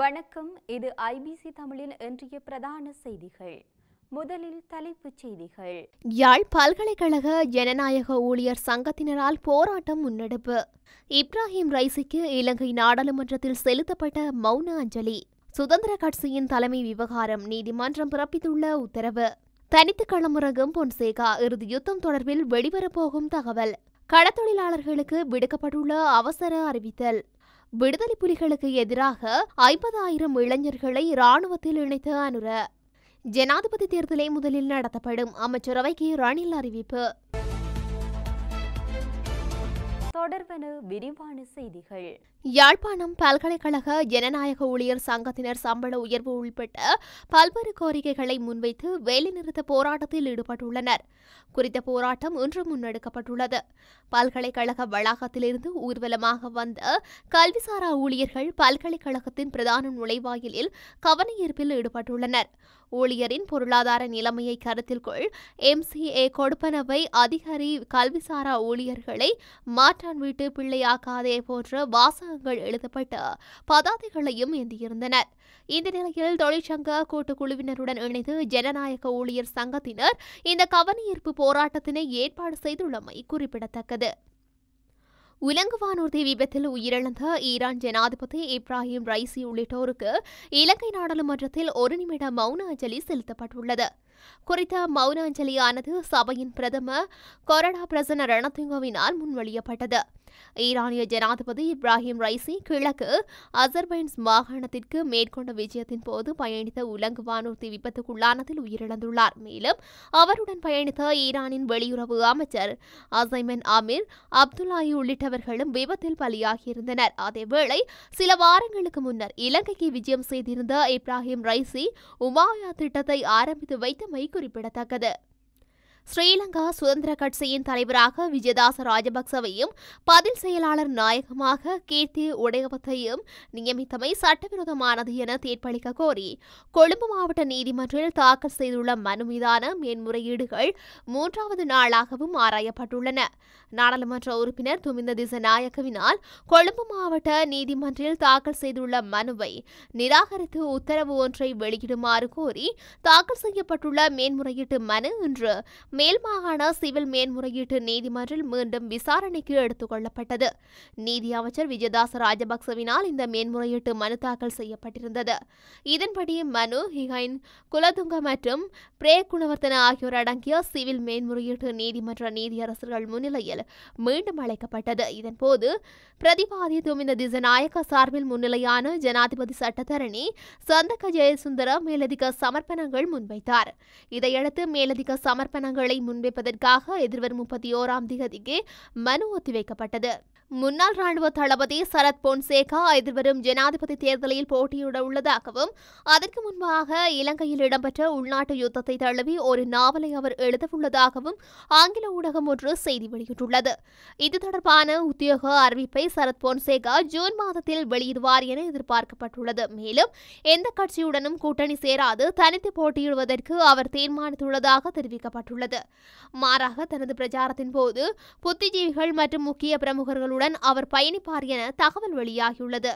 வணக்கம் இது ஐபிசி தமிழின் இன்றைய பிரதான செய்திகள் முதலில் தலைப்புச் செய்திகள் யாழ் பல்கலைக்கழக ஜனநாயக ஊழியர் சங்கத்தினரால் போராட்டம் முன்னெடுப்பு இப்ராஹிம் ரைசிக்கு இலங்கை நாடாளுமன்றத்தில் செலுத்தப்பட்ட மௌன அஞ்சலி சுதந்திர கட்சியின் தலைமை விவகாரம் நீதிமன்றம் பிறப்பித்துள்ள உத்தரவு தனித்து களமுறகம் பொன்சேகா இறுதி யுத்தம் தொடர்பில் வெளிவரப்போகும் தகவல் கடத்தொழிலாளர்களுக்கு விடுக்கப்பட்டுள்ள அவசர அறிவித்தல் விடுதலை புலிகளுக்கு எதிராக ஐம்பதாயிரம் இளைஞர்களை ராணுவத்தில் இணைத்து அனுர ஜனாதிபதி தேர்தலை முதலில் நடத்தப்படும் அமைச்சரவைக்கு ரணில் அறிவிப்பு தொடர்பென விரிவான செய்திகள் யாழ்ப்பாணம் பல்கலைக்கழக ஜனநாயக ஊழியர் சங்கத்தினர் சம்பள உயர்வு உள்பட்ட பல்வேறு கோரிக்கைகளை முன்வைத்து வேலைநிறுத்த போராட்டத்தில் ஈடுபட்டுள்ளனர் குறித்த போராட்டம் இன்று முன்னெடுக்கப்பட்டுள்ளது பல்கலைக்கழக வளாகத்திலிருந்து ஊர்வலமாக வந்த கல்விசாரா ஊழியர்கள் பல்கலைக்கழகத்தின் பிரதான நுழைவாயிலில் கவனஈர்ப்பில் ஈடுபட்டுள்ளனர் ஊழியரின் பொருளாதார நிலைமையை கருத்தில் கொள் எம்சிஏ கொடுப்பனவை அதிகாரி கல்விசாரா ஊழியர்களை மாற்றான் வீட்டு பிள்ளையாக்காதே போன்ற வாச புத்தகங்கள் எழுதப்பட்ட பதாதைகளையும் ஏந்தியிருந்தனர் இந்த நிலையில் தொழிற்சங்க கூட்டுக்குழுவினருடன் இணைந்து ஜனநாயக ஊழியர் சங்கத்தினர் இந்த கவனஈர்ப்பு போராட்டத்தினை ஏற்பாடு செய்துள்ளமை குறிப்பிடத்தக்கது உலங்கு வானூர்தி விபத்தில் உயிரிழந்த ஈரான் ஜனாதிபதி இப்ராஹிம் ரைசி உள்ளிட்டோருக்கு இலங்கை நாடாளுமன்றத்தில் ஒரு நிமிட மௌன அஞ்சலி செலுத்தப்பட்டுள்ளது குறித்த மௌனாஞ்சலியானது சபையின் பிரதம கொரடா பிரசன ரணத்துங்கவினால் முன்வழியப்பட்டது ஈரானிய ஜனாதிபதி இப்ராஹிம் ரைசி கிழக்கு அசர்பைன்ஸ் மாகாணத்திற்கு மேற்கொண்ட விஜயத்தின் போது பயணித்த உலங்கு வானூர்தி விபத்துக்குள்ளானதில் உயிரிழந்துள்ளார் மேலும் அவருடன் பயணித்த ஈரானின் வெளியுறவு அமைச்சர் அசைமன் அமீர் அப்துல்லாயி உள்ளிட்டவர்களும் விபத்தில் பலியாகியிருந்தனர் அதேவேளை சில வாரங்களுக்கு முன்னர் இலங்கைக்கு விஜயம் செய்திருந்த இப்ராஹிம் ரைசி உமாயா திட்டத்தை ஆரம்பித்து வைத்த மை குறிப்பிடத்தக்கது ஸ்ரீலங்கா சுதந்திர கட்சியின் தலைவராக விஜயதாச ராஜபக்சவையும் பதில் செயலாளர் நாயகமாக கீர்த்தி உடையவத்தையும் நியமித்தமை சட்டவிரோதமானது என தீர்ப்பளிக்க கோரி கொழும்பு மாவட்ட நீதிமன்றில் தாக்கல் செய்துள்ள மனு மீதான மேன்முறையீடுகள் மூன்றாவது நாளாகவும் ஆராயப்பட்டுள்ளன நாடாளுமன்ற உறுப்பினர் துமிந்த திசநாயக்கவினால் கொழும்பு மாவட்ட நீதிமன்றில் தாக்கல் செய்துள்ள மனுவை நிராகரித்து உத்தரவு ஒன்றை வெளியிடுமாறு கோரி தாக்கல் செய்யப்பட்டுள்ள மேன்முறையீட்டு மனு இன்று மேல்மாகாண சிவில் மேன்முறையீட்டு நீதிமன்றில் மீண்டும் விசாரணைக்கு எடுத்துக் கொள்ளப்பட்டது நீதி அமைச்சர் விஜயதாச ராஜபக்சவினால் இந்த மேன்முறையீட்டு மனு தாக்கல் செய்யப்பட்டிருந்தது இதன்படி மனு ஹிகைன் குலதுங்க மற்றும் பிரே ஆகியோர் அடங்கிய சிவில் மேன்முறையீட்டு நீதிமன்ற நீதியரசர்கள் முன்னிலையில் மீண்டும் அழைக்கப்பட்டது இதன்போது பிரதிவாதி துமிந்த திசநாயக்க சார்பில் முன்னிலையான ஜனாதிபதி சட்டத்தரணி சந்தக்க ஜெயசுந்தர மேலதிக சமர்ப்பணங்கள் முன்வைத்தார் இதையடுத்து மேலதிக சமர்ப்பணங்கள் மனுக்களை முன்வைப்பதற்காக எதிர்வரும் முப்பத்தி ஓராம் திகதிக்கு மனு ஒத்திவைக்கப்பட்டது முன்னாள் ராணுவ தளபதி சரத் பொன்சேகா எதிர்வரும் ஜனாதிபதி தேர்தலில் போட்டியிட உள்ளதாகவும் அதற்கு முன்பாக இலங்கையில் இடம்பெற்ற உள்நாட்டு யுத்தத்தை தழுவி ஒரு நாவலை அவர் எழுதவுள்ளதாகவும் ஆங்கில ஊடகம் ஒன்று செய்தி வெளியிட்டுள்ளது இது தொடர்பான உத்தியோக அறிவிப்பை சரத் பொன்சேகா ஜூன் மாதத்தில் வெளியிடுவார் என எதிர்பார்க்கப்பட்டுள்ளது மேலும் எந்த கட்சியுடனும் கூட்டணி சேராது தனித்து போட்டியிடுவதற்கு அவர் தீர்மானித்துள்ளதாக தெரிவிக்கப்பட்டுள்ளது மாறாக தனது பிரச்சாரத்தின் போது புத்திஜீவிகள் மற்றும் முக்கிய பிரமுகர்களுடன் உடன் அவர் பயணிப்பார் என தகவல் வெளியாகியுள்ளது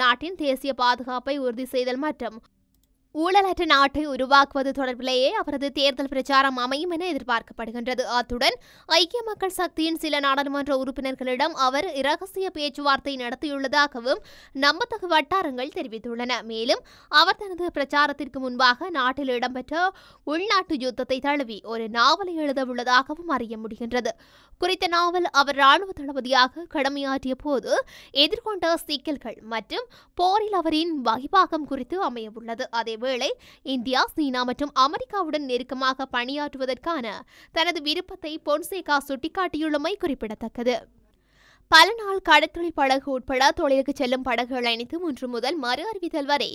நாட்டின் தேசிய பாதுகாப்பை உறுதி செய்தல் மற்றும் ஊழலற்ற நாட்டை உருவாக்குவது தொடர்பிலேயே அவரது தேர்தல் பிரச்சாரம் அமையும் என எதிர்பார்க்கப்படுகின்றது அத்துடன் ஐக்கிய மக்கள் சக்தியின் சில நாடாளுமன்ற உறுப்பினர்களிடம் அவர் இரகசிய பேச்சுவார்த்தை நடத்தியுள்ளதாகவும் நம்பத்தகு வட்டாரங்கள் தெரிவித்துள்ளன மேலும் அவர் தனது பிரச்சாரத்திற்கு முன்பாக நாட்டில் இடம்பெற்ற உள்நாட்டு யுத்தத்தை தழுவி ஒரு நாவலை எழுத உள்ளதாகவும் அறிய முடிகின்றது குறித்த நாவல் அவர் ராணுவ தளபதியாக கடமையாற்றிய போது எதிர்கொண்ட சிக்கல்கள் மற்றும் போரில் அவரின் வகிபாகம் குறித்து அமையவுள்ளது அதே வேளை இந்தியா சீனா மற்றும் அமெரிக்காவுடன் நெருக்கமாக பணியாற்றுவதற்கான தனது விருப்பத்தை பொன்சேகா சுட்டிக்காட்டியுள்ளமை குறிப்பிடத்தக்கது பல நாள் கடற்றொழில் படகு உட்பட தொழிலுக்கு செல்லும் படகுகள் அனைத்து இன்று முதல் மறு அறிவித்தல் வரை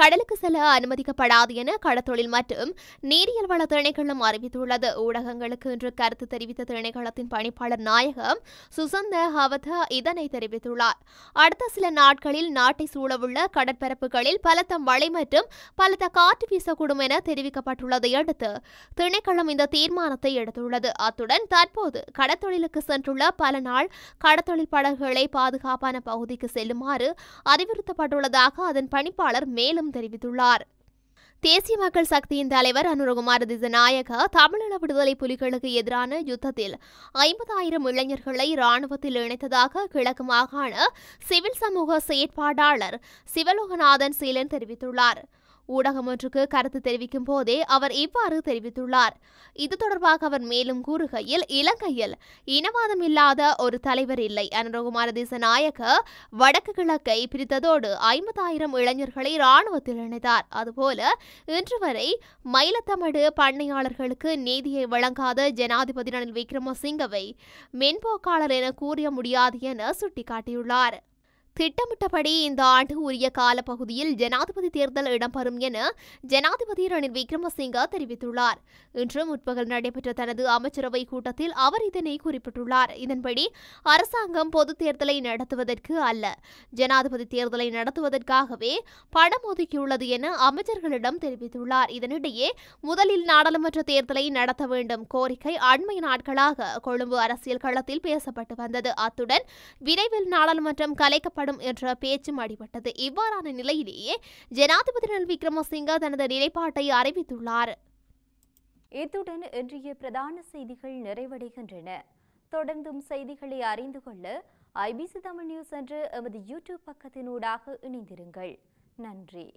கடலுக்கு செல்ல அனுமதிக்கப்படாது என கடத்தொழில் மற்றும் நீரியல் வள திணைக்களம் அறிவித்துள்ளது ஊடகங்களுக்கு இன்று கருத்து தெரிவித்த திணைக்களத்தின் பணிப்பாளர் நாயகம் சுசந்த ஹவதா இதனை தெரிவித்துள்ளார் அடுத்த சில நாட்களில் நாட்டை சூழவுள்ள கடற்பரப்புகளில் பலத்த மழை மற்றும் பலத்த காற்று வீசக்கூடும் என தெரிவிக்கப்பட்டுள்ளதை அடுத்து திணைக்களம் இந்த தீர்மானத்தை எடுத்துள்ளது அத்துடன் தற்போது கடத்தொழிலுக்கு சென்றுள்ள பல நாள் கடத்தொழில் மீன்பிடி படகுகளை பாதுகாப்பான பகுதிக்கு செல்லுமாறு அறிவுறுத்தப்பட்டுள்ளதாக அதன் பணிப்பாளர் மேலும் தெரிவித்துள்ளார் தேசிய மக்கள் சக்தியின் தலைவர் அனுரகுமார் திசநாயக தமிழீழ விடுதலை புலிகளுக்கு எதிரான யுத்தத்தில் ஐம்பதாயிரம் இளைஞர்களை ராணுவத்தில் இணைத்ததாக கிழக்கு மாகாண சிவில் சமூக செயற்பாட்டாளர் சிவலோகநாதன் சீலன் தெரிவித்துள்ளார் ஊடகம் ஒன்றுக்கு கருத்து தெரிவிக்கும் போதே அவர் இவ்வாறு தெரிவித்துள்ளார் இது தொடர்பாக அவர் மேலும் கூறுகையில் இலங்கையில் இனவாதம் இல்லாத ஒரு தலைவர் இல்லை அனுரகுமார நாயக வடக்கு கிழக்கை பிரித்ததோடு ஐம்பதாயிரம் இளைஞர்களை இராணுவத்தில் இணைத்தார் அதுபோல இன்று வரை மயிலத்தமிழ் பண்ணையாளர்களுக்கு நீதியை வழங்காத ஜனாதிபதி ரணில் விக்ரமசிங்கவை மென்போக்காளர் என கூறிய முடியாது என சுட்டிக்காட்டியுள்ளார் திட்டமிட்டபடி இந்த ஆண்டு உரிய காலப்பகுதியில் ஜனாதிபதி தேர்தல் இடம்பெறும் என ஜனாதிபதி ரணில் விக்ரமசிங்க தெரிவித்துள்ளார் இன்று முற்பகல் நடைபெற்ற தனது அமைச்சரவை கூட்டத்தில் அவர் இதனை குறிப்பிட்டுள்ளார் இதன்படி அரசாங்கம் பொது தேர்தலை நடத்துவதற்கு அல்ல ஜனாதிபதி தேர்தலை நடத்துவதற்காகவே பணம் ஒதுக்கியுள்ளது என அமைச்சர்களிடம் தெரிவித்துள்ளார் இதனிடையே முதலில் நாடாளுமன்ற தேர்தலை நடத்த வேண்டும் கோரிக்கை அண்மை நாட்களாக கொழும்பு அரசியல் களத்தில் பேசப்பட்டு வந்தது அத்துடன் விரைவில் நாடாளுமன்றம் கலைக்கப்பட்ட செயல்படும் என்ற பேச்சும் அடிபட்டது இவ்வாறான நிலையிலேயே ஜனாதிபதி ரணில் விக்ரமசிங்க தனது நிலைப்பாட்டை அறிவித்துள்ளார் இத்துடன் இன்றைய பிரதான செய்திகள் நிறைவடைகின்றன தொடர்ந்தும் செய்திகளை அறிந்து கொள்ள ஐபிசி தமிழ் நியூஸ் என்று எமது யூடியூப் பக்கத்தினூடாக இணைந்திருங்கள் நன்றி